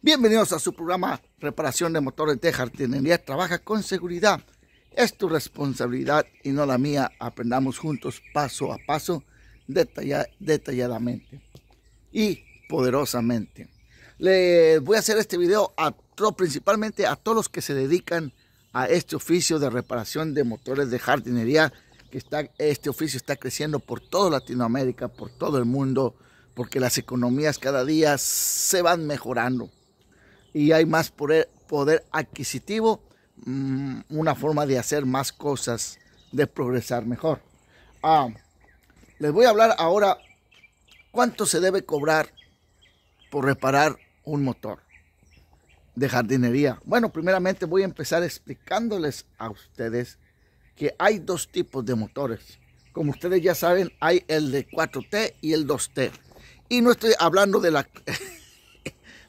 Bienvenidos a su programa Reparación de Motores de Jardinería. Trabaja con seguridad. Es tu responsabilidad y no la mía. Aprendamos juntos paso a paso, detalladamente y poderosamente. Les voy a hacer este video a principalmente a todos los que se dedican a este oficio de reparación de motores de jardinería. Que este oficio está creciendo por toda Latinoamérica, por todo el mundo, porque las economías cada día se van mejorando y hay más poder, adquisitivo, mm, una forma de hacer más cosas, de progresar mejor. Ah, les voy a hablar ahora cuánto se debe cobrar por reparar un motor de jardinería. Bueno, primeramente voy a empezar explicándoles a ustedes que hay dos tipos de motores. Como ustedes ya saben, hay el de 4T y el 2T. Y no estoy hablando de la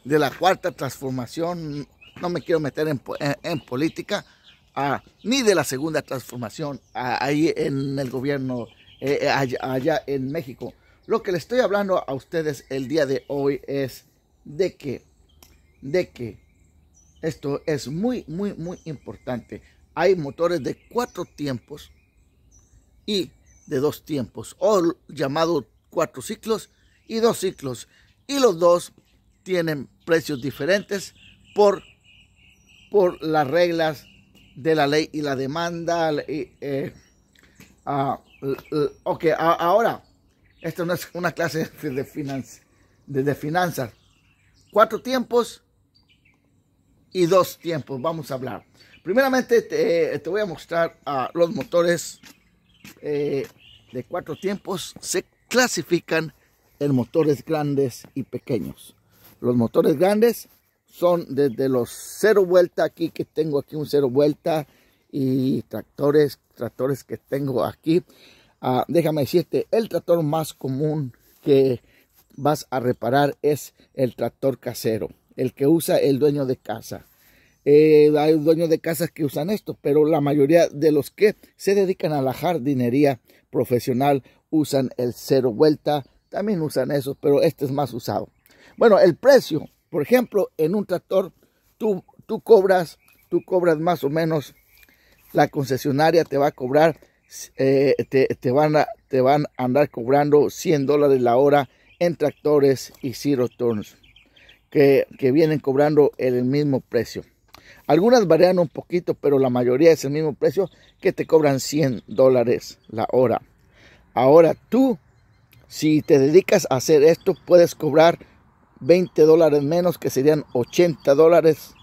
de la cuarta transformación, no me quiero meter en, política, ni de la segunda transformación ahí en el gobierno eh, eh, allá, en México. Lo que le estoy hablando a ustedes el día de hoy es de que, de que esto es muy, muy, muy importante. Hay motores de cuatro tiempos y de dos tiempos, o llamado cuatro ciclos y dos ciclos. Y los dos tienen precios diferentes por, por las reglas de la ley y la demanda. Eh, ok, ahora, esto no es una clase de, finanzas, de finanzas. Cuatro tiempos y dos tiempos, vamos a hablar. Primeramente te, eh, voy a mostrar los motores eh, de cuatro tiempos. Se clasifican en motores grandes y pequeños. Los motores grandes son desde los cero vuelta aquí que tengo aquí un cero vuelta y tractores, tractores que tengo aquí. Ah, déjame decirte, el tractor más común que vas a reparar es el tractor casero, el que usa el dueño de casa. Eh, hay dueños de casas que usan esto, pero la mayoría de los que se dedican a la jardinería profesional usan el cero vuelta, también usan eso, pero este es más usado. Bueno, el precio, por ejemplo, en un tractor tú, tú cobras, tú cobras más o menos, la concesionaria te va a cobrar, eh, te, van a, te van a andar cobrando 100 dólares la hora en tractores y zero turns, que, que vienen cobrando el mismo precio. Algunas varían un poquito, pero la mayoría es el mismo precio que te cobran 100 dólares la hora. Ahora tú, si te dedicas a hacer esto, puedes cobrar 20 dólares menos, que serían 80 dólares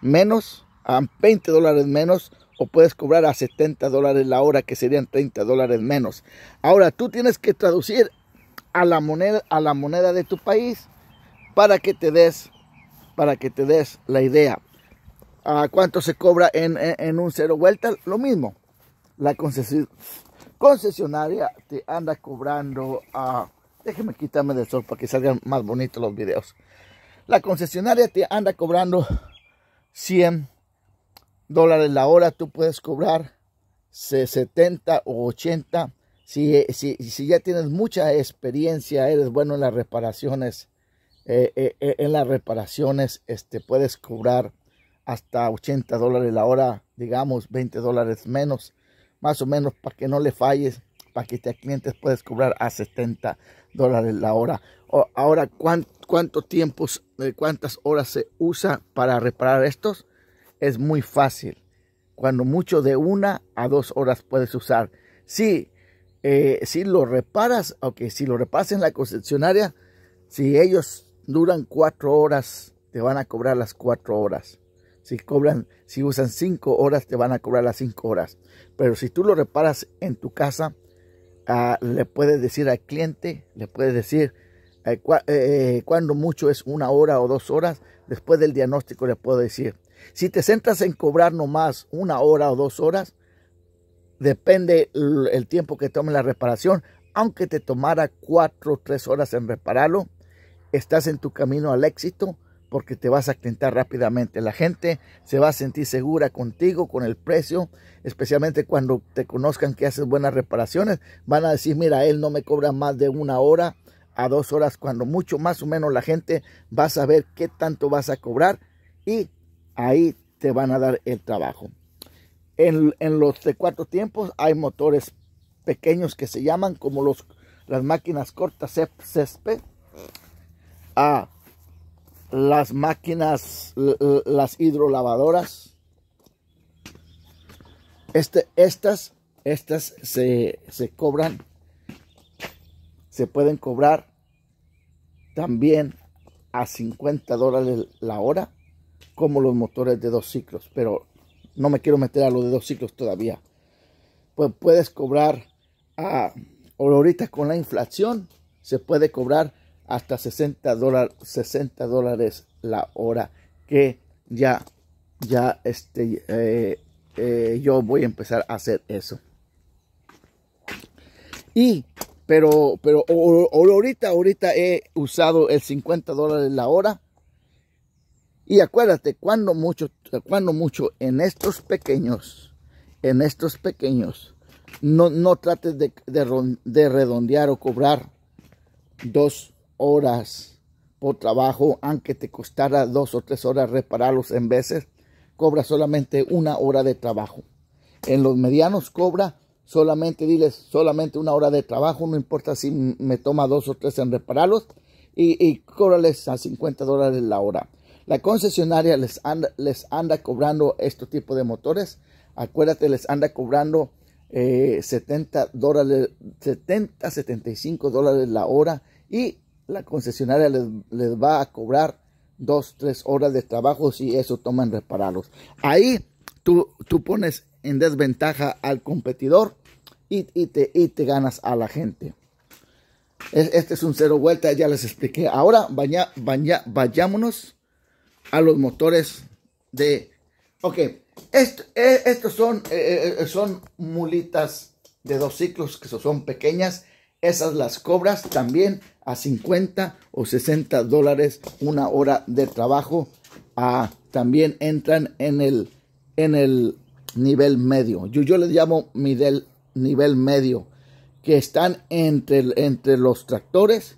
menos, a 20 dólares menos, o puedes cobrar a 70 dólares la hora, que serían 30 dólares menos. Ahora, tú tienes que traducir a la moneda, a la moneda de tu país para que te des, para que te des la idea. ¿A cuánto se cobra en, un cero vuelta? Lo mismo. La concesionaria te anda cobrando a ah, Déjeme quitarme del sol para que salgan más bonitos los videos. La concesionaria te anda cobrando 100 dólares la hora. Tú puedes cobrar 70 o 80. Si, si ya tienes mucha experiencia, eres bueno en las reparaciones. Eh, eh, eh, en las reparaciones este, puedes cobrar hasta 80 dólares la hora, digamos 20 dólares menos, más o menos para que no le falles paquete a clientes puedes cobrar a 70 dólares la hora. ahora, ¿cuánto, tiempos tiempos, eh, cuántas horas se usa para reparar estos? Es muy fácil. Cuando mucho de una a dos horas puedes usar. Si, eh, si lo reparas, aunque si lo reparas en la concesionaria, si ellos duran cuatro horas, te van a cobrar las cuatro horas. Si cobran, si usan cinco horas, te van a cobrar las cinco horas. Pero si tú lo reparas en tu casa, le puedes decir al cliente, le puedes decir eh, eh, eh, cuando mucho es una hora o dos horas, después del diagnóstico le puedo decir. Si te centras en cobrar nomás una hora o dos horas, depende el, tiempo que tome la reparación, aunque te tomara cuatro o tres horas en repararlo, estás en tu camino al éxito porque te vas a clientar rápidamente. La gente se va a sentir segura contigo, con el precio, especialmente cuando te conozcan que haces buenas reparaciones. Van a decir, mira, él no me cobra más de una hora a dos horas, cuando mucho más o menos la gente va a saber qué tanto vas a cobrar y ahí te van a dar el trabajo. En, los de cuatro tiempos hay motores pequeños que se llaman como los, las máquinas cortas césped. A las máquinas, las hidrolavadoras. Este, estas, estas se, se cobran, se pueden cobrar también a 50 dólares la hora, como los motores de dos ciclos, pero no me quiero meter a los de dos ciclos todavía. Pues puedes cobrar a, ahorita con la inflación, se puede cobrar hasta 60, dólares. 60 dólares la hora que ya ya este eh, eh, yo voy a empezar a hacer eso y pero pero ahorita ahorita he usado el 50 dólares la hora y acuérdate cuando mucho cuando mucho en estos pequeños en estos pequeños no, no trates de redondear o cobrar dos horas por trabajo, aunque te costara dos o tres horas repararlos en veces, cobra solamente una hora de trabajo. En los medianos cobra solamente, diles, solamente una hora de trabajo, no importa si me toma dos o tres en repararlos, y, y a 50 dólares la hora. La concesionaria les anda, les anda cobrando este tipo de motores. Acuérdate, les anda cobrando 70 eh, dólares, 70, 75 dólares la hora y la concesionaria les, va a cobrar dos, tres horas de trabajo si eso toman repararlos. Ahí tú, tú pones en desventaja al competidor y, te, y te ganas a la gente. Este es un cero vuelta, ya les expliqué. Ahora baña, vayámonos a los motores de... Ok, eh, estos son, eh, eh, son mulitas de dos ciclos que son pequeñas esas las cobras también a 50 o 60 dólares una hora de trabajo. Ah, también entran en el, en el nivel medio. Yo, yo les llamo nivel, nivel medio, que están entre, entre los tractores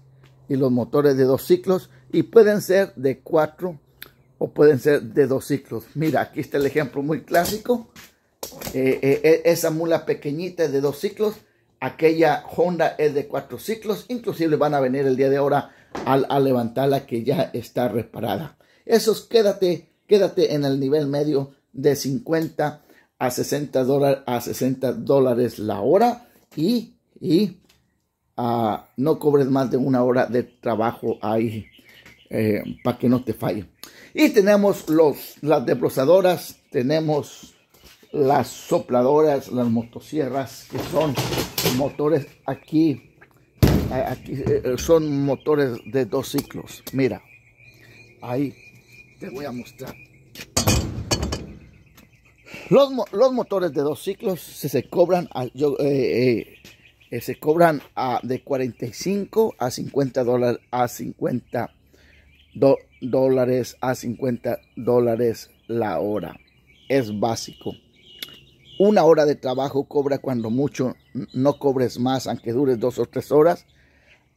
y los motores de dos ciclos y pueden ser de cuatro o pueden ser de dos ciclos. Mira, aquí está el ejemplo muy clásico. Eh, eh, eh, esa mula pequeñita de dos ciclos aquella Honda es de cuatro ciclos, inclusive van a venir el día de ahora al, a levantarla que ya está reparada. Esos quédate, quédate en el nivel medio de 50 a 60 dólares, a 60 dólares la hora y, y ah, no cobres más de una hora de trabajo ahí eh, para que no te falle. Y tenemos los, las desbrozadoras, tenemos las sopladoras, las motosierras, que son motores aquí, eh, son motores de dos ciclos. Mira, ahí te voy a mostrar. Los, motores de dos ciclos se, se cobran, eh, eh, se cobran a, de 45 a 50 dólares a 50 dólares a 50 dólares la hora. Es básico una hora de trabajo cobra cuando mucho, no cobres más, aunque dures dos o tres horas.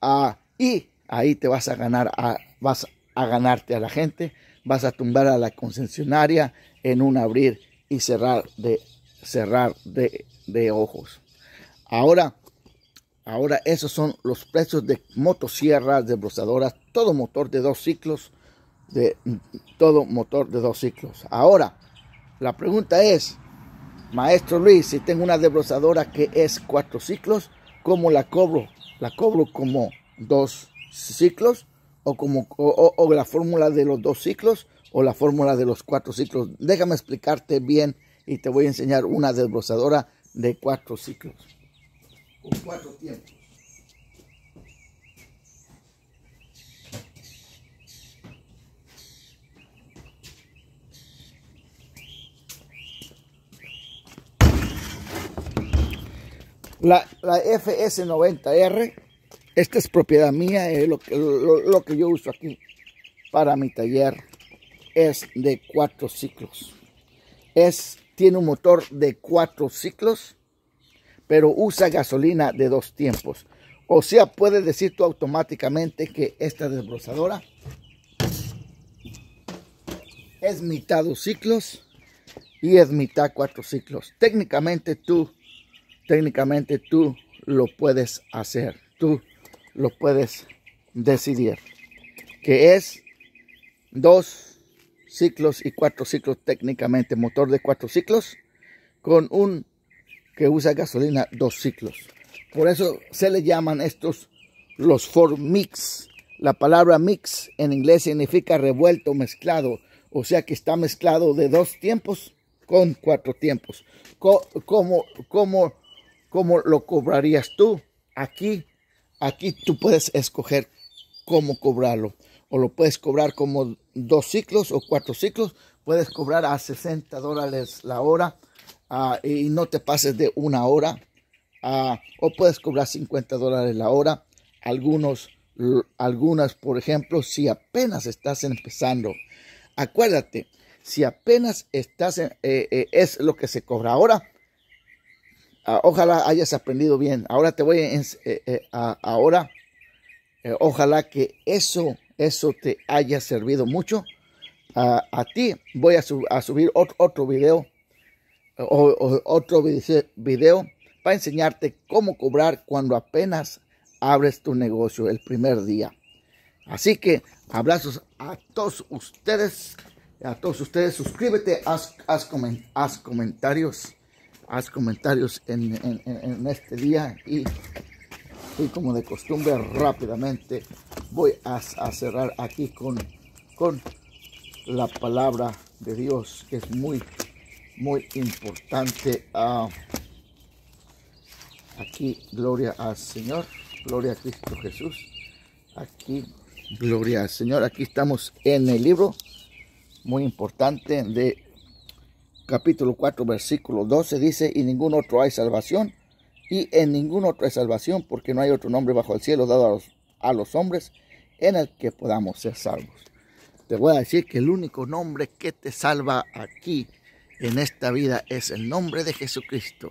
Ah, y ahí te vas a ganar, a, vas a ganarte a la gente, vas a tumbar a la concesionaria en un abrir y cerrar de, cerrar de, ojos. Ahora, ahora esos son los precios de motosierras, de todo motor de dos ciclos, de todo motor de dos ciclos. Ahora, la pregunta es, Maestro Luis, si tengo una desbrozadora que es cuatro ciclos, ¿cómo la cobro? ¿La cobro como dos ciclos? ¿O, como, o, la fórmula de los dos ciclos? ¿O la fórmula de los cuatro ciclos? Déjame explicarte bien y te voy a enseñar una desbrozadora de cuatro ciclos. Con cuatro tiempos. La, FS90R, esta es propiedad mía, eh, lo, que, yo uso aquí para mi taller. Es de cuatro ciclos. Es, tiene un motor de cuatro ciclos, pero usa gasolina de dos tiempos. O sea, puedes decir tú automáticamente que esta desbrozadora es mitad dos ciclos y es mitad cuatro ciclos. Técnicamente tú técnicamente tú lo puedes hacer, tú lo puedes decidir. Que es dos ciclos y cuatro ciclos técnicamente, motor de cuatro ciclos con un que usa gasolina dos ciclos. Por eso se le llaman estos los four Mix. La palabra mix en inglés significa revuelto, mezclado. O sea que está mezclado de dos tiempos con cuatro tiempos. como, ¿Cómo lo cobrarías tú. Aquí, aquí tú puedes escoger cómo cobrarlo. O lo puedes cobrar como dos ciclos o cuatro ciclos. Puedes cobrar a 60 dólares la hora ah, y no te pases de una hora. Ah, o puedes cobrar 50 dólares la hora. Algunos, algunas, por ejemplo, si apenas estás empezando. Acuérdate, si apenas estás, eh, eh, es lo que se cobra ahora Ah, ojalá hayas aprendido bien. Ahora te voy a, eh, eh, ahora. Eh, ojalá que eso, eso te haya servido mucho. a ti voy a, subir otro, otro video o, otro video para enseñarte cómo cobrar cuando apenas abres tu negocio el primer día. Así que abrazos a todos ustedes, a todos ustedes. Suscríbete, haz, haz, haz comentarios haz comentarios en, este día y, como de costumbre rápidamente voy a, cerrar aquí con, con la palabra de Dios que es muy, muy importante. Ah, aquí gloria al Señor, gloria a Cristo Jesús. Aquí gloria al Señor, aquí estamos en el libro muy importante de capítulo 4, versículo 12 dice, y ningún otro hay salvación, y en ningún otro hay salvación, porque no hay otro nombre bajo el cielo dado a los, hombres en el que podamos ser salvos. Te voy a decir que el único nombre que te salva aquí en esta vida es el nombre de Jesucristo.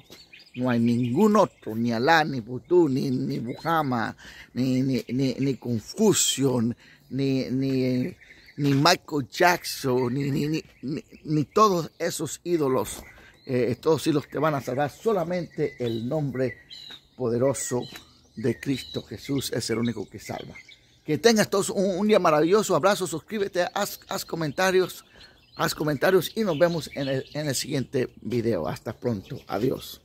No hay ningún otro, ni Alá, ni Butú, ni, ni ni, ni, ni, Confucio, ni, ni ni Michael Jackson, ni, ni, todos esos ídolos. todos eh, todos ídolos te van a salvar. Solamente el nombre poderoso de Cristo Jesús es el único que salva. Que tengas todos un, día maravilloso. Abrazo, suscríbete, haz, comentarios, haz comentarios y nos vemos en el, en el siguiente video. Hasta pronto. Adiós.